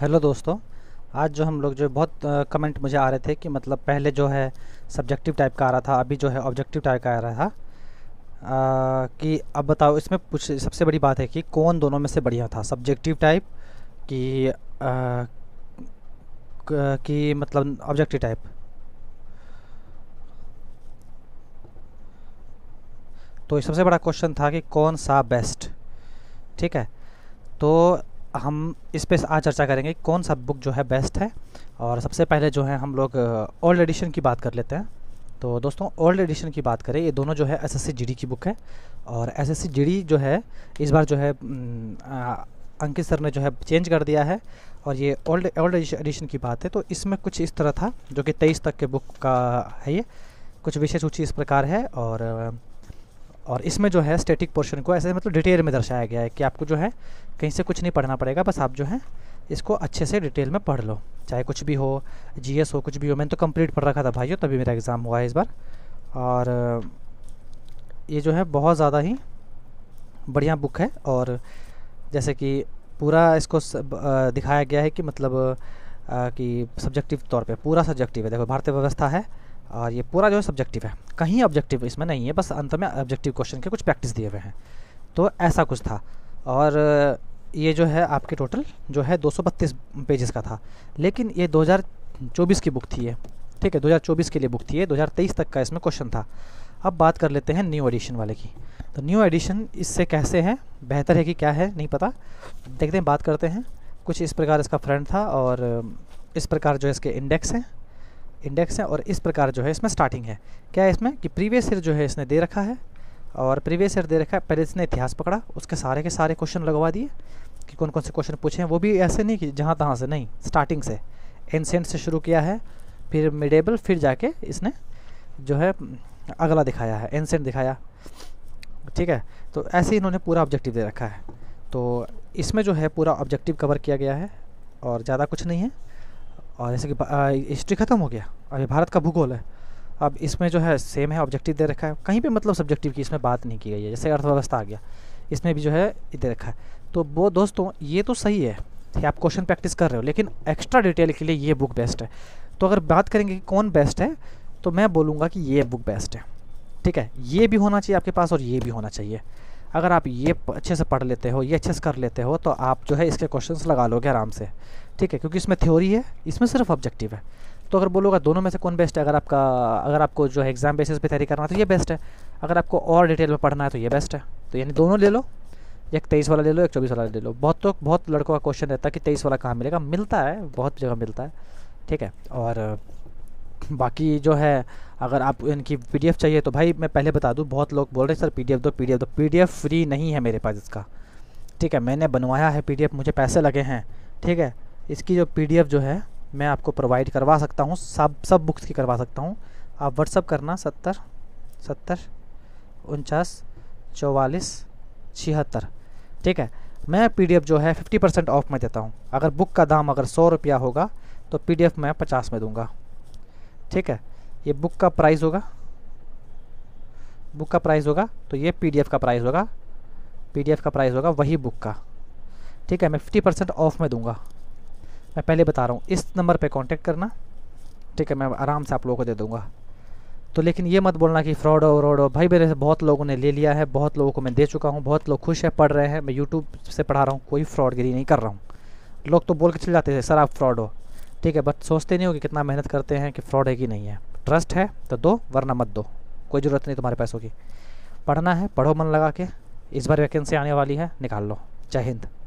hello दोस्तों आज जो हम लोग जो बहुत कमेंट मुझे आ रहे थे कि मतलब पहले जो है सब्जेक्टिव टाइप का आ रहा था अभी जो है ऑब्जेक्टिव टाइप का आ रहा था आ, कि अब बताओ इसमें कुछ सबसे बड़ी बात है कि कौन दोनों में से बढ़िया था सब्जेक्टिव टाइप कि कि मतलब ऑब्जेक्टिव टाइप तो सबसे बड़ा क्वेश्चन था कि कौन सा बेस्ट ठीक है तो हम इस पे आज चर्चा करेंगे कौन सा बुक जो है बेस्ट है और सबसे पहले जो है हम लोग ओल्ड एडिशन की बात कर लेते हैं तो दोस्तों ओल्ड एडिशन की बात करें ये दोनों जो है एस एस की बुक है और एस एस जो है इस बार जो है अंकित सर ने जो है चेंज कर दिया है और ये ओल्ड ओल्ड एडिशन की बात है तो इसमें कुछ इस तरह था जो कि तेईस तक के बुक का है ये कुछ विषय सूची इस प्रकार है और और इसमें जो है स्टैटिक पोर्शन को ऐसे मतलब डिटेल में दर्शाया गया है कि आपको जो है कहीं से कुछ नहीं पढ़ना पड़ेगा बस आप जो है इसको अच्छे से डिटेल में पढ़ लो चाहे कुछ भी हो जीएस हो कुछ भी हो मैंने तो कंप्लीट पढ़ रखा था भाइयों तभी मेरा एग्ज़ाम हुआ है इस बार और ये जो है बहुत ज़्यादा ही बढ़िया बुक है और जैसे कि पूरा इसको दिखाया गया है कि मतलब कि सब्जेक्टिव तौर पे पूरा सब्जेक्टिव है देखो भारतीय व्यवस्था है और ये पूरा जो है सब्जेक्टिव है कहीं ऑब्जेक्टिव इसमें नहीं है बस अंत में ऑब्जेक्टिव क्वेश्चन के कुछ प्रैक्टिस दिए हुए हैं तो ऐसा कुछ था और ये जो है आपके टोटल जो है 232 पेजेस का था लेकिन ये 2024 की बुक थी ये ठीक है 2024 के लिए बुक थी ये 2023 तक का इसमें क्वेश्चन था अब बात कर लेते हैं न्यू एडिशन वाले की तो न्यू एडिशन इससे कैसे है बेहतर है कि क्या है नहीं पता देखते हैं बात करते हैं कुछ इस प्रकार इसका फ्रंट था और इस प्रकार जो इसके इंडेक्स हैं इंडेक्स है और इस प्रकार जो है इसमें स्टार्टिंग है क्या है इसमें कि प्रीवियस ईयर जो है इसने दे रखा है और प्रीवियस ईयर दे रखा है पहले इसने इतिहास पकड़ा उसके सारे के सारे क्वेश्चन लगवा दिए कि कौन कौन से क्वेश्चन पूछे हैं वो भी ऐसे नहीं कि जहाँ तहाँ से नहीं स्टार्टिंग से एनसेंट से शुरू किया है फिर मिडेबल फिर जाके इसने जो है अगला दिखाया है एनसेंट दिखाया ठीक है तो ऐसे ही इन्होंने पूरा ऑब्जेक्टिव दे रखा है तो इसमें जो है पूरा ऑब्जेक्टिव कवर किया गया है और ज़्यादा कुछ नहीं है और जैसे कि हिस्ट्री ख़त्म हो गया और ये भारत का भूगोल है अब इसमें जो है सेम है ऑब्जेक्टिव दे रखा है कहीं पे मतलब सब्जेक्टिव की इसमें बात नहीं की गई है जैसे अर्थव्यवस्था आ गया इसमें भी जो है दे रखा है तो वो दोस्तों ये तो सही है कि आप क्वेश्चन प्रैक्टिस कर रहे हो लेकिन एक्स्ट्रा डिटेल के लिए ये बुक बेस्ट है तो अगर बात करेंगे कि कौन बेस्ट है तो मैं बोलूँगा कि ये बुक बेस्ट है ठीक है ये भी होना चाहिए आपके पास और ये भी होना चाहिए अगर आप ये अच्छे से पढ़ लेते हो ये अच्छे से कर लेते हो तो आप जो है इसके क्वेश्चन लगा लोगे आराम से ठीक है क्योंकि इसमें थ्योरी है इसमें सिर्फ ऑब्जेक्टिव है तो अगर बोलोगा दोनों में से कौन बेस्ट है अगर आपका अगर आपको जो है एग्ज़ाम बेसिस पे तैयारी करना है तो ये बेस्ट है अगर आपको और डिटेल में पढ़ना है तो ये बेस्ट है तो यानी दोनों ले लो एक तेईस वाला ले लो एक चौबीस वाला ले लो बहुत तो बहुत लड़कों का क्वेश्चन रहता है कि तेईस वाला कहाँ मिलेगा मिलता है बहुत जगह मिलता है ठीक है और बाकी जो है अगर आप इनकी पी चाहिए तो भाई मैं पहले बता दूँ बहुत लोग बोल रहे हैं सर पी दो पी दो पी फ्री नहीं है मेरे पास इसका ठीक है मैंने बनवाया है पी मुझे पैसे लगे हैं ठीक है इसकी जो पी जो है मैं आपको प्रोवाइड करवा सकता हूँ सब सब बुक्स की करवा सकता हूँ आप व्हाट्सअप करना सत्तर सत्तर उनचास चौवालीस छिहत्तर ठीक है मैं पीडीएफ जो है फिफ्टी परसेंट ऑफ में देता हूँ अगर बुक का दाम अगर सौ रुपया होगा तो पीडीएफ मैं पचास में दूंगा ठीक है ये बुक का प्राइस होगा बुक का प्राइस होगा तो ये पीडीएफ का प्राइस होगा पीडीएफ का प्राइस होगा वही बुक का ठीक है मैं फिफ्टी परसेंट ऑफ में दूंगा मैं पहले बता रहा हूँ इस नंबर पे कांटेक्ट करना ठीक है मैं आराम से आप लोगों को दे दूँगा तो लेकिन ये मत बोलना कि फ्रॉड हो व्रॉड हो भाई मेरे से बहुत लोगों ने ले लिया है बहुत लोगों को मैं दे चुका हूँ बहुत लोग खुश है पढ़ रहे हैं मैं यूट्यूब से पढ़ा रहा हूँ कोई फ्रॉडगिरी नहीं कर रहा हूँ लोग तो बोल के चले जाते थे सर आप फ्रॉड हो ठीक है बट सोचते नहीं हो कि कितना मेहनत करते हैं कि फ्रॉड है कि नहीं है ट्रस्ट है तो दो वरना मत दो कोई ज़रूरत नहीं तुम्हारे पैसों की पढ़ना है पढ़ो मन लगा के इस बार वैकेंसी आने वाली है निकाल लो जय हिंद